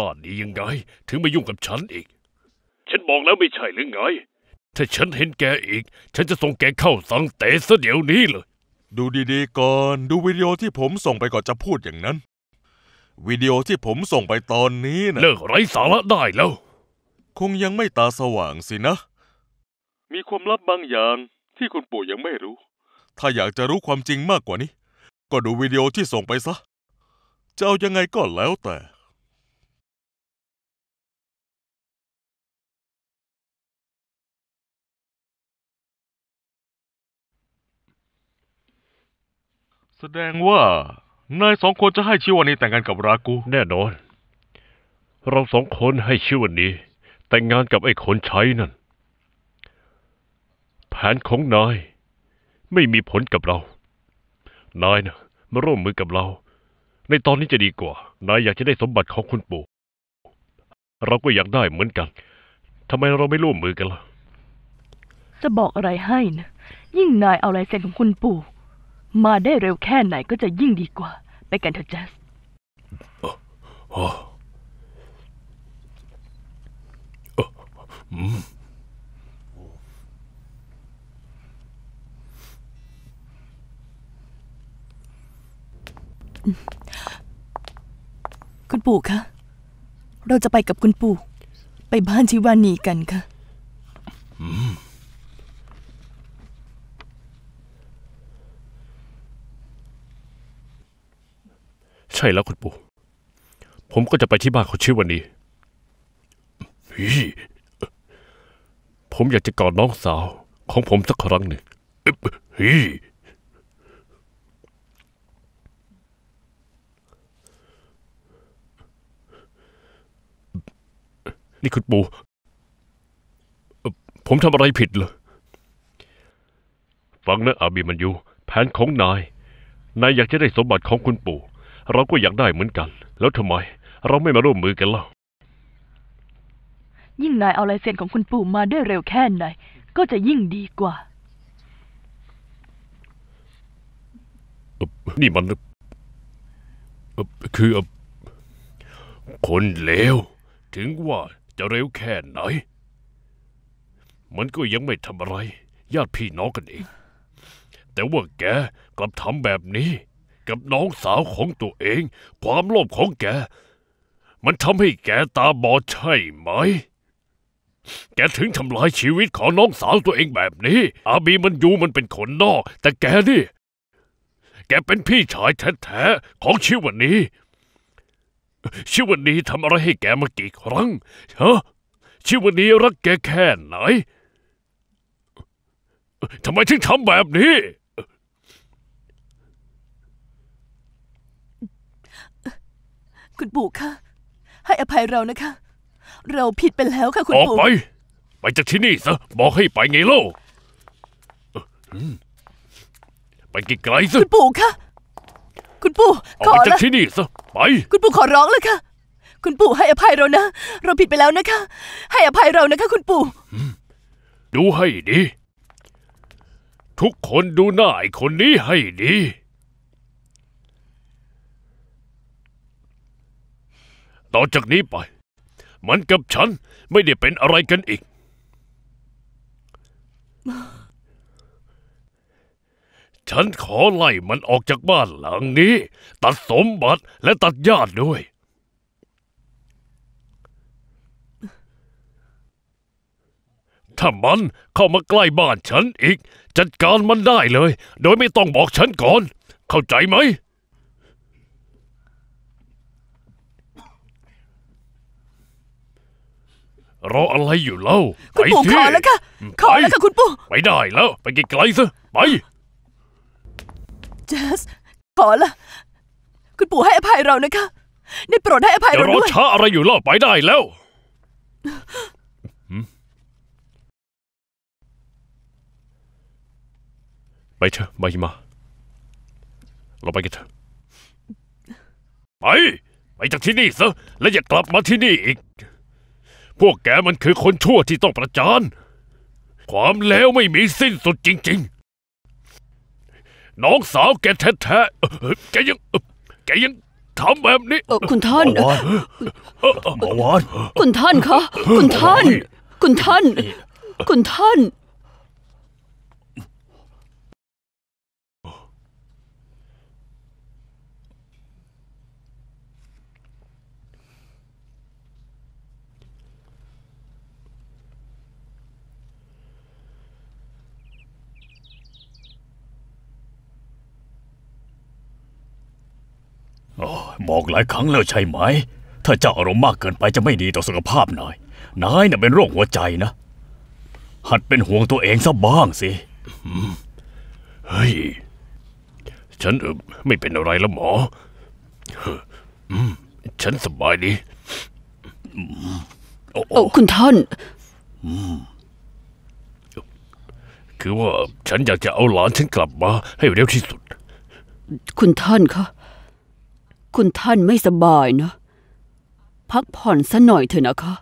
ล้าหนียังไงถึงมายุ่งกับฉันอีก ฉันบอกแล้วไม่ใช่หรือไงถ้าฉันเห็นแกอีก ฉันจะส่งแกเข้าสังเตซะเดี๋ยวนี้เลย ดูดีๆก่อน ดูวิดีโอที่ผมส่งไปก่อนจะพูดอย่างนั้นวิดีโอที่ผมส่งไปตอนนี้นะเลิกไร้สาระได้แล้ว คงยังไม่ตาสว่างสินะ มีความลับบางอย่างที่คุณปู่ยังไม่รู้ ถ้าอยากจะรู้ความจริงมากกว่านี้ ก็ดูวิดีโอที่ส่งไปซะจะเอายังไงก็แล้วแต่แสดงว่านายสองคนจะให้ชิวานีแต่งงานกับรากูแน่นอน เราสองคนให้ชื่อวันนี้แต่งงานกับไอ้คนใช้นั่นแผนของนายไม่มีผลกับเรานายนะมาร่วมมือกับเรา ในตอนนี้จะดีกว่านายอยากจะได้สมบัติของคุณปู่เราก็อยากได้เหมือนกันทำไมเราไม่ร่วมมือกันล่ะจะบอกอะไรให้นะยิ่งนายเอาลายเซ็นของคุณปู่มาได้เร็วแค่ไหนก็จะยิ่งดีกว่าไปกันเถอะแจสคุณปู่คะ เราจะไปกับคุณปู่ ไปบ้านชิวานีกันคะ่ะช่แล้วคุณปู่ ผมก็จะไปที่บ้านเขาชื่อวันนี้ ผมอยากจะกอดน้องสาว ของผมสักครั้งหนึ่ง นี่คุณปู่ผมทำอะไรผิดเหรอฟังนะอาบีมันยูแผนของนาย นายอยากจะได้สมบัติของคุณปู่เราก็อยากได้เหมือนกัน แล้วทำไมเราไม่มาร่วมมือกันเล่ายิ่งนายเอาลายเซ็นของคุณปู่มาได้เร็วแค่ไหน ก็จะยิ่งดีกว่านี่มันคืออคนเลวถึงว่าจะเร็วแค่ไหนมันก็ยังไม่ทำอะไร ญาติพี่น้องกันเองแต่ว่าแกกลับทำแบบนี้กับน้องสาวของตัวเอง ความโลภของแก มันทำให้แกตาบอดใช่ไหม แกถึงทำลายชีวิตของน้องสาวตัวเองแบบนี้ อาบีมันอยู่มันเป็นคนนอก แต่แกนี่แกเป็นพี่ชายแท้ๆของชิวันนี้ชิวันนี้ทำอะไรให้แกมากี่ครั้งฮะชิวันนี้รักแกแค่ไหนทำไมถึงทำแบบนี้คุณปู่คะให้อภัยเรานะคะ เราผิดไปแล้วค่ะ คุณปู่ออกไป ไปจากที่นี่ซะ บอกให้ไปไงโล่าไปไกลๆซะคุณปู่คะคุณปู่ขอไปจากที่นี่ซะไป คุณปู่ขอร้องเลยค่ะคุณปู่ให้อภัยเรานะเราผิดไปแล้วนะคะ ให้อภัยเรานะคะ คุณปู่ดูให้ดี ทุกคนดูหน้าไอ้คนนี้ให้ดีต่อจากนี้ไป มันกับฉันไม่ได้เป็นอะไรกันอีก ฉันขอไล่มันออกจากบ้านหลังนี้ ตัดสมบัติและตัดญาติด้วย ถ้ามันเข้ามาใกล้บ้านฉันอีก จัดการมันได้เลย โดยไม่ต้องบอกฉันก่อน เข้าใจไหมรออะไรอยู่เล่าคุณปู่ขอแล้วค่ะขอแล้วค่ะคุณปู่ ไปได้แล้ว ไปไกลๆซะ ไปเจสขอละคุณปู่ให้อภัยเรานะคะ ได้โปรดให้อภัยเราด้วยรอช้าอะไรอยู่เล่า ไปได้แล้ว ไปเถอะไปมา เราไปกันเถอะไป ไปจากที่นี่ซะ และอย่ากลับมาที่นี่อีกพวกแกมันคือคนชั่วที่ต้องประจานความแล้วไม่มีสิ้นสุดจริงๆ น้องสาวแกแท้ๆแกยังแกยังทำแบบนี้ คุณท่านหมอวานคุณท่านคะ คุณท่าน คุณท่าน คุณท่านบอกหลายครั้งแล้วใช่ไหม ถ้าเจ้าอารมณ์มากเกินไปจะไม่ดีต่อสุขภาพนาย นายน่ะเป็นโรคหัวใจนะ หัดเป็นห่วงตัวเองซะบ้างสิเฮ้ยฉันไม่เป็นอะไรแล้วหมอฉันสบายดี โอ้คุณท่าน คือว่าฉันอยากจะเอาหลานฉันกลับมาให้เร็วที่สุด คุณท่านคะคุณท่านไม่สบายนะ พักผ่อนซะหน่อยเถอะนะคะ